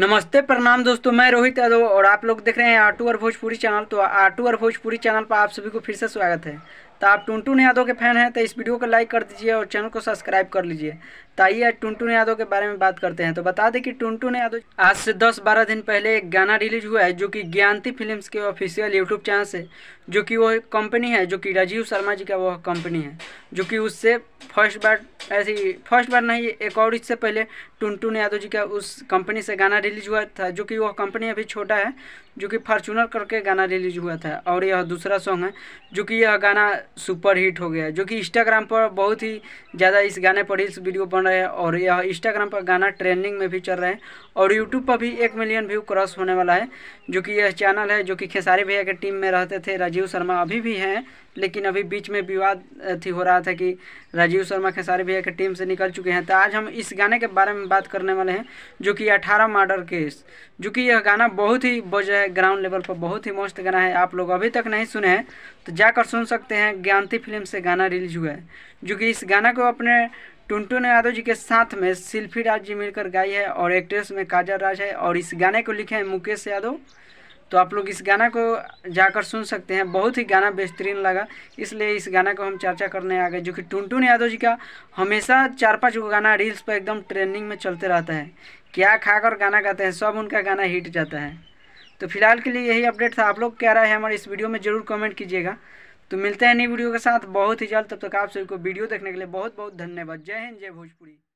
नमस्ते प्रणाम दोस्तों मैं रोहित यादव और आप लोग देख रहे हैं आटू और भोजपुरी चैनल तो आटू और भोजपुरी चैनल पर आप सभी को फिर से स्वागत है तो आप टुनटुन यादव के फैन हैं तो इस वीडियो को लाइक कर दीजिए और चैनल को सब्सक्राइब कर लीजिए तो आइए टुनटुन यादव के बारे में बात करते हैं तो बता दें कि टुनटुन यादव आज से दस बारह दिन पहले एक गाना रिलीज हुआ है जो कि ज्ञानती फिल्म के ऑफिशियल यूट्यूब चैनल से जो कि वो कंपनी है जो कि राजीव शर्मा जी का वह कंपनी है जो कि उससे फर्स्ट बार ऐसे ही फर्स्ट बार नहीं एक और इससे पहले टुनटुन यादव जी का उस कंपनी से गाना रिलीज हुआ था जो कि वह कंपनी अभी छोटा है जो कि फॉर्चूनर करके गाना रिलीज हुआ था और यह दूसरा सॉन्ग है जो कि यह गाना सुपर हिट हो गया जो कि इंस्टाग्राम पर बहुत ही ज़्यादा इस गाने पर रील्स वीडियो बन रहे हैं और यह इंस्टाग्राम पर गाना ट्रेंडिंग में भी चल रहे हैं और यूट्यूब पर भी एक मिलियन व्यू क्रॉस होने वाला है जो कि यह चैनल है जो कि खेसारी भैया के टीम में रहते थे राजीव शर्मा अभी भी हैं लेकिन अभी बीच में विवाद थी हो रहा था कि राजीव शर्मा खेसारी भैया के टीम से निकल चुके हैं तो आज हम इस गाने के बारे में बात करने वाले हैं जो कि अठारह मर्डर केस जो कि यह गाना बहुत ही बज है ग्राउंड लेवल पर बहुत ही मस्त गाना है आप लोग अभी तक नहीं सुने हैं तो जाकर सुन सकते हैं ज्ञानती फिल्म से गाना रिलीज हुआ है जो कि इस गाना को अपने टुनटुन यादव जी के साथ में शिल्फी राज जी मिलकर गाई है और एक्ट्रेस में काजल राज है और इस गाने को लिखे हैं मुकेश यादव तो आप लोग इस गाना को जाकर सुन सकते हैं बहुत ही गाना बेहतरीन लगा इसलिए इस गाना को हम चर्चा करने आ गए जो कि टुनटुन यादव जी का हमेशा चार पाँच गो गाना रील्स पर एकदम ट्रेंडिंग में चलते रहता है क्या खाकर गाना गाते हैं सब उनका गाना हिट जाता है तो फिलहाल के लिए यही अपडेट था आप लोग क्या राय है हमारे इस वीडियो में ज़रूर कमेंट कीजिएगा तो मिलते हैं नई वीडियो के साथ बहुत ही जल्द तब तक आप सभी को वीडियो देखने के लिए बहुत बहुत धन्यवाद जय हिंद जय भोजपुरी